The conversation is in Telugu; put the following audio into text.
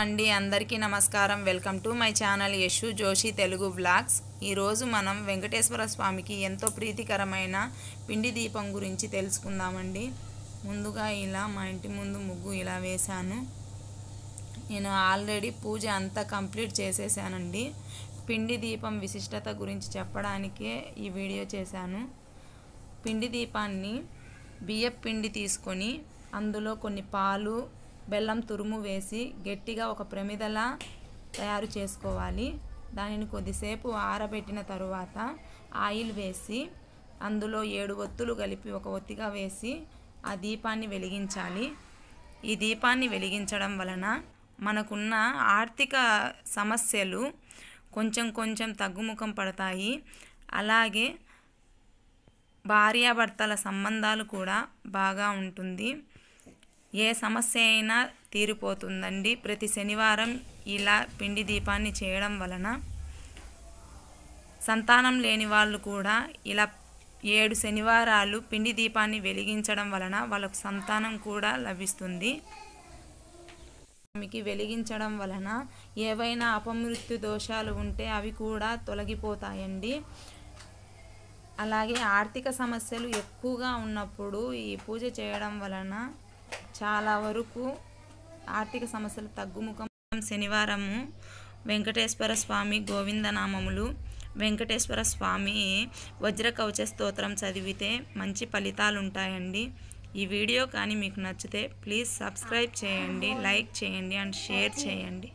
అండి అందరికీ నమస్కారం welcome to my channel Yashu Joshi Telugu blogs ఈరోజు మనం వెంకటేశ్వర స్వామికి ఎంతో ప్రీతికరమైన పిండి దీపం గురించి తెలుసుకుందామండి ముందుగా ఇలా మా ఇంటి ముందు ముగ్గు ఇలా వేశాను నేను ఆల్రెడీ పూజ అంతా కంప్లీట్ చేసేసానండి పిండి దీపం విశిష్టత గురించి చెప్పడానికే ఈ వీడియో చేశాను పిండి దీపాన్ని బియ్యపిండి పిండి తీసుకొని అందులో కొన్ని పాలు బెల్లం తురుము వేసి గట్టిగా ఒక ప్రమిదలా తయారు చేసుకోవాలి దానిని కొద్దిసేపు ఆరబెట్టిన తరువాత ఆయిల్ వేసి అందులో ఏడు ఒత్తులు కలిపి ఒక ఒత్తిగా వేసి ఆ దీపాన్ని వెలిగించాలి ఈ దీపాన్ని వెలిగించడం వలన మనకున్న ఆర్థిక సమస్యలు కొంచెం కొంచెం తగ్గుముఖం పడతాయి అలాగే భార్యాభర్తల సంబంధాలు కూడా బాగా ఉంటుంది ఏ సమస్య అయినా తీరిపోతుందండి ప్రతి శనివారం ఇలా పిండి దీపాన్ని చేయడం వలన సంతానం లేని వాళ్ళు కూడా ఇలా ఏడు శనివారాలు పిండి దీపాన్ని వెలిగించడం వలన వాళ్ళకు సంతానం కూడా లభిస్తుంది మీకు వెలిగించడం వలన ఏవైనా అపమృత్యు దోషాలు ఉంటే అవి కూడా తొలగిపోతాయండి అలాగే ఆర్థిక సమస్యలు ఎక్కువగా ఉన్నప్పుడు ఈ పూజ చేయడం వలన చాలా వరకు ఆర్థిక సమస్యలు తగ్గుముఖం శనివారము వెంకటేశ్వర స్వామి గోవిందనామములు వెంకటేశ్వర స్వామి కవచ స్తోత్రం చదివితే మంచి ఫలితాలు ఉంటాయండి ఈ వీడియో కానీ మీకు నచ్చితే ప్లీజ్ సబ్స్క్రైబ్ చేయండి లైక్ చేయండి అండ్ షేర్ చేయండి